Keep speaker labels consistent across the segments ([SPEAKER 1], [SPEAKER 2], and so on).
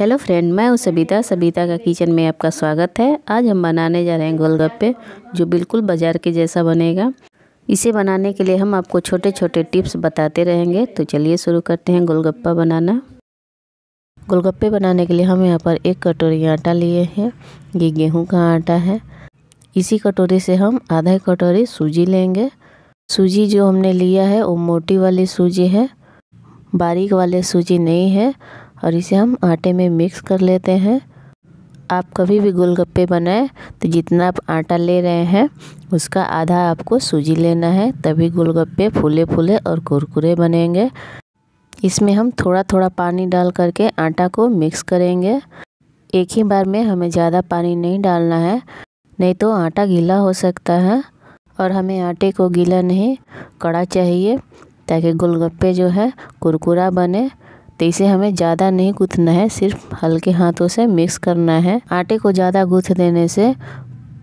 [SPEAKER 1] hello friend मैं हूँ सबिता सबिता का किचन में आपका स्वागत है आज हम बनाने जा रहे हैं गोलगप्पे जो बिल्कुल बाज़ार के जैसा बनेगा इसे बनाने के लिए हम आपको छोटे छोटे टिप्स बताते रहेंगे तो चलिए शुरू करते हैं गोलगप्पा बनाना गोलगप्पे बनाने के लिए हम यहाँ पर एक कटोरी आटा लिए हैं ये गेहूँ का आटा है इसी कटोरी से हम आधा कटोरी सूजी लेंगे सूजी जो हमने लिया है वो मोटी वाली सूजी है बारीक वाली सूजी नहीं है और इसे हम आटे में मिक्स कर लेते हैं आप कभी भी गोलगप्पे बनाएं तो जितना आप आटा ले रहे हैं उसका आधा आपको सूजी लेना है तभी गोलगप्पे फूले फूले और कुरकुरे बनेंगे इसमें हम थोड़ा थोड़ा पानी डाल करके आटा को मिक्स करेंगे एक ही बार में हमें ज़्यादा पानी नहीं डालना है नहीं तो आटा गीला हो सकता है और हमें आटे को गीला नहीं कड़ा चाहिए ताकि गोलगप्पे जो है कुरकुरा बने तो इसे हमें ज़्यादा नहीं गूँथना है सिर्फ हल्के हाथों से मिक्स करना है आटे को ज़्यादा गूँथ देने से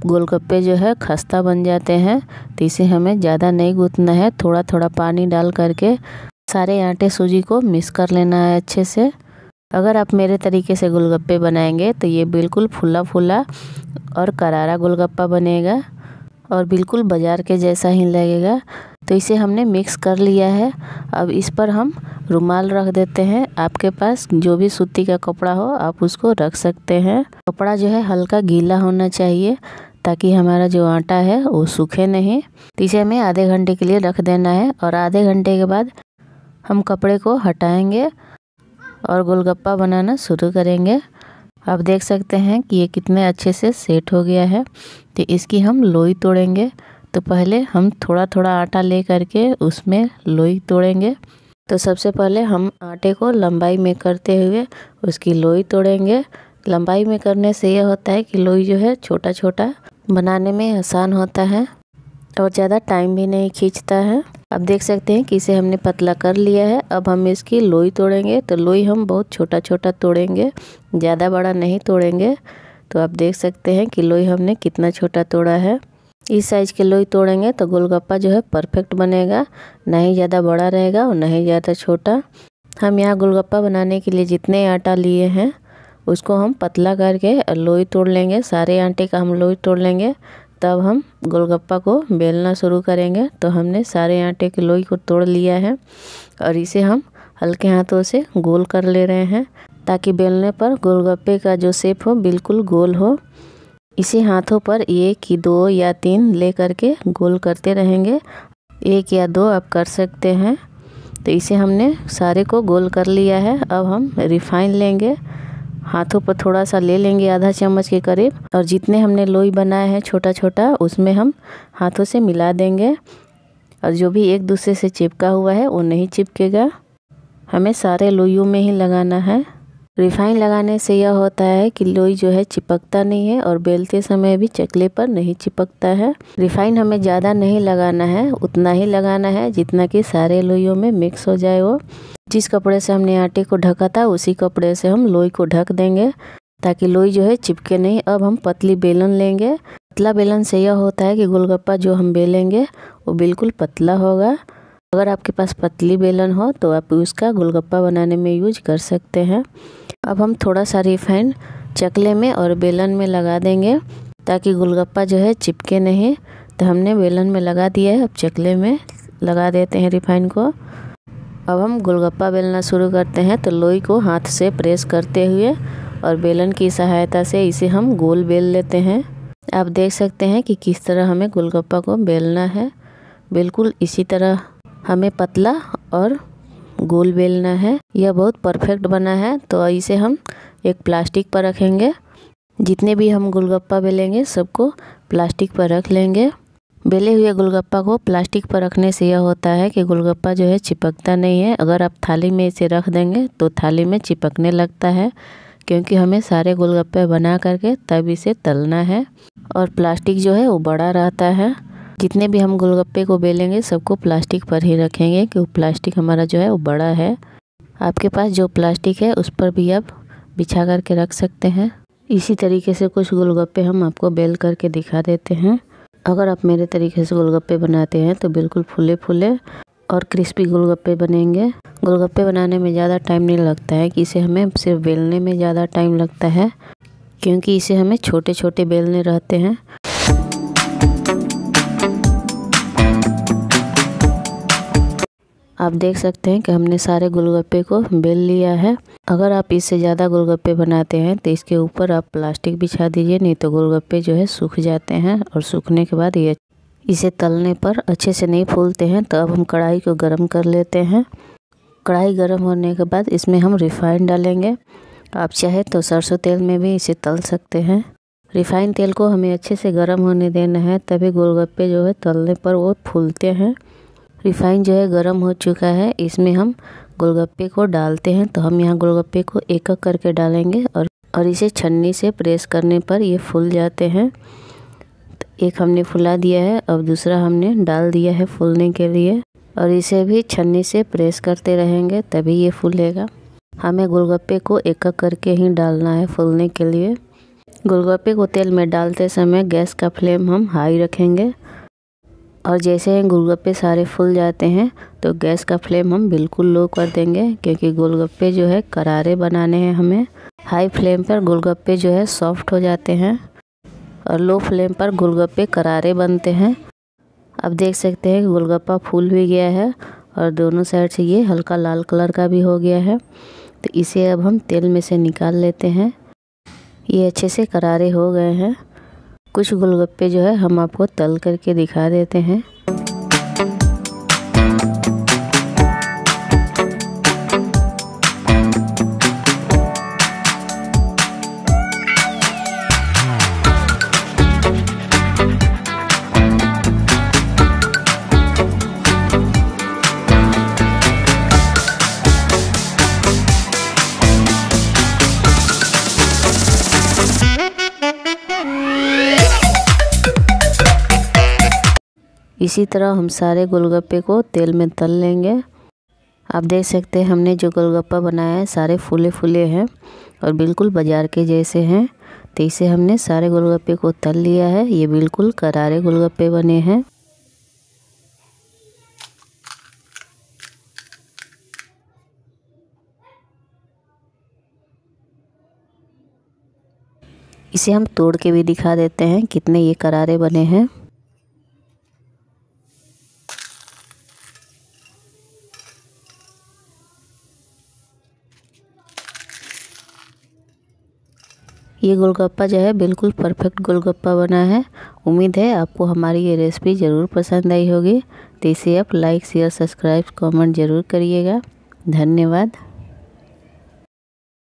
[SPEAKER 1] गोलगप्पे जो है खस्ता बन जाते हैं तो इसे हमें ज़्यादा नहीं गूँथना है थोड़ा थोड़ा पानी डाल करके सारे आटे सूजी को मिक्स कर लेना है अच्छे से अगर आप मेरे तरीके से गोलगप्पे बनाएंगे तो ये बिल्कुल फुला फुला और करारा गोलगप्पा बनेगा और बिल्कुल बाज़ार के जैसा ही लगेगा तो इसे हमने मिक्स कर लिया है अब इस पर हम रुमाल रख देते हैं आपके पास जो भी सूती का कपड़ा हो आप उसको रख सकते हैं कपड़ा जो है हल्का गीला होना चाहिए ताकि हमारा जो आटा है वो सूखे नहीं तो इसे हमें आधे घंटे के लिए रख देना है और आधे घंटे के बाद हम कपड़े को हटाएंगे और गोलगप्पा बनाना शुरू करेंगे आप देख सकते हैं कि ये कितने अच्छे से सेट हो गया है तो इसकी हम लोई तोड़ेंगे तो पहले हम थोड़ा थोड़ा आटा ले करके उसमें लोई तोड़ेंगे तो सबसे पहले हम आटे को लंबाई में करते हुए उसकी लोई तोड़ेंगे लंबाई में करने से यह होता है कि लोई जो है छोटा छोटा बनाने में आसान होता है और ज़्यादा टाइम भी नहीं खींचता है अब देख सकते हैं कि इसे हमने पतला कर लिया है अब हम इसकी लोई तोड़ेंगे तो लोई हम बहुत छोटा छोटा तोड़ेंगे ज़्यादा बड़ा नहीं तोड़ेंगे तो आप देख सकते हैं कि लोई हमने कितना छोटा तोड़ा है इस साइज़ के लोई तोड़ेंगे तो गोलगप्पा जो है परफेक्ट बनेगा ना ही ज़्यादा बड़ा रहेगा और ना ही ज़्यादा छोटा हम यहाँ गोलगप्पा बनाने के लिए जितने आटा लिए हैं उसको हम पतला करके लोई तोड़ लेंगे सारे आटे का हम लोई तोड़ लेंगे तब हम गोलगप्पा को बेलना शुरू करेंगे तो हमने सारे आटे की लोई को तोड़ लिया है और इसे हम हल्के हाथों से गोल कर ले रहे हैं ताकि बेलने पर गोलगप्पे का जो शेप हो बिल्कुल गोल हो इसे हाथों पर एक ही दो या तीन ले करके गोल करते रहेंगे एक या दो आप कर सकते हैं तो इसे हमने सारे को गोल कर लिया है अब हम रिफाइन लेंगे हाथों पर थोड़ा सा ले लेंगे आधा चम्मच के करीब और जितने हमने लोई बनाए हैं छोटा छोटा उसमें हम हाथों से मिला देंगे और जो भी एक दूसरे से चिपका हुआ है वो नहीं चिपकेगा हमें सारे लोइयों में ही लगाना है रिफाइन लगाने से यह होता है कि लोई जो है चिपकता नहीं है और बेलते समय भी चकले पर नहीं चिपकता है रिफाइन हमें ज़्यादा नहीं लगाना है उतना ही लगाना है जितना कि सारे लोइयों में मिक्स हो जाए वो जिस कपड़े से हमने आटे को ढका था उसी कपड़े से हम लोई को ढक देंगे ताकि लोई जो है चिपके नहीं अब हम पतली बेलन लेंगे पतला बेलन से यह होता है कि गोलगप्पा जो हम बेलेंगे वो बिल्कुल पतला होगा अगर आपके पास पतली बेलन हो तो आप उसका गोलगप्पा बनाने में यूज कर सकते हैं अब हम थोड़ा सा रिफाइन चकले में और बेलन में लगा देंगे ताकि गोलगप्पा जो है चिपके नहीं तो हमने बेलन में लगा दिया है अब चकले में लगा देते हैं रिफाइन को अब हम गोलगप्पा बेलना शुरू करते हैं तो लोई को हाथ से प्रेस करते हुए और बेलन की सहायता से इसे हम गोल बेल लेते हैं आप देख सकते हैं कि किस तरह हमें गोलगप्पा को बेलना है बिल्कुल इसी तरह हमें पतला और गोल बेलना है यह बहुत परफेक्ट बना है तो इसे हम एक प्लास्टिक पर रखेंगे जितने भी हम गोलगप्पा बेलेंगे सबको प्लास्टिक पर रख लेंगे बेले हुए गोलगप्पा को प्लास्टिक पर रखने से यह होता है कि गोलगप्पा जो है चिपकता नहीं है अगर आप थाली में इसे रख देंगे तो थाली में चिपकने लगता है क्योंकि हमें सारे गोलगप्पे बना करके तब इसे तलना है और प्लास्टिक जो है वो बड़ा रहता है जितने भी हम गोलगप्पे को बेलेंगे सबको प्लास्टिक पर ही रखेंगे क्योंकि प्लास्टिक हमारा जो है वो बड़ा है आपके पास जो प्लास्टिक है उस पर भी आप बिछा करके रख सकते हैं इसी तरीके से कुछ गोलगप्पे हम आपको बेल करके दिखा देते हैं अगर आप मेरे तरीके से गोलगप्पे बनाते हैं तो बिल्कुल फूले फूले और क्रिस्पी गोलगप्पे बनेंगे गोलगप्पे बनाने में ज़्यादा टाइम नहीं लगता है कि इसे हमें सिर्फ बेलने में ज़्यादा टाइम लगता है क्योंकि इसे हमें छोटे छोटे बेलने रहते हैं आप देख सकते हैं कि हमने सारे गोलगप्पे को बेल लिया है अगर आप इससे ज़्यादा गोलगप्पे बनाते हैं तो इसके ऊपर आप प्लास्टिक बिछा दीजिए नहीं तो गोलगप्पे जो है सूख जाते हैं और सूखने के बाद ये इसे तलने पर अच्छे से नहीं फूलते हैं तो अब हम कढ़ाई को गर्म कर लेते हैं कढ़ाई गर्म होने के बाद इसमें हम रिफ़ाइन डालेंगे आप चाहे तो सरसों तेल में भी इसे तल सकते हैं रिफ़ाइन तेल को हमें अच्छे से गर्म होने देना है तभी गोलगप्पे जो है तलने पर वो फूलते हैं रिफाइन जो है गर्म हो चुका है इसमें हम गोलगप्पे को डालते हैं तो हम यहाँ गोलगप्पे को एक एक करके डालेंगे और और इसे छन्नी से प्रेस करने पर ये फूल जाते हैं तो एक हमने फुला दिया है और दूसरा हमने डाल दिया है फूलने के लिए और इसे भी छन्नी से प्रेस करते रहेंगे तभी ये फूलेगा हमें गोलगप्पे को एक एक करके ही डालना है फूलने के लिए गोलगप्पे को तेल में डालते समय गैस का फ्लेम हम हाई रखेंगे और जैसे गोलगप्पे सारे फूल जाते हैं तो गैस का फ्लेम हम बिल्कुल लो कर देंगे क्योंकि गोलगप्पे जो है करारे बनाने हैं हमें हाई फ्लेम पर गोलगप्पे जो है सॉफ्ट हो जाते हैं और लो फ्लेम पर गोलगप्पे करारे बनते हैं अब देख सकते हैं गोलगप्पा फूल भी गया है और दोनों साइड से ये हल्का लाल कलर का भी हो गया है तो इसे अब हम तेल में से निकाल लेते हैं ये अच्छे से करारे हो गए हैं कुछ गोलगप्पे जो है हम आपको तल करके दिखा देते हैं इसी तरह हम सारे गोलगप्पे को तेल में तल लेंगे आप देख सकते हैं हमने जो गोलगप्पा बनाया है सारे फूले फूले हैं और बिल्कुल बाज़ार के जैसे हैं तो इसे हमने सारे गोलगप्पे को तल लिया है ये बिल्कुल करारे गोलगप्पे बने हैं इसे हम तोड़ के भी दिखा देते हैं कितने ये करारे बने हैं ये गोलगप्पा जो है बिल्कुल परफेक्ट गोलगप्पा बना है उम्मीद है आपको हमारी ये रेसिपी ज़रूर पसंद आई होगी तो इसे आप लाइक शेयर सब्सक्राइब कमेंट ज़रूर करिएगा धन्यवाद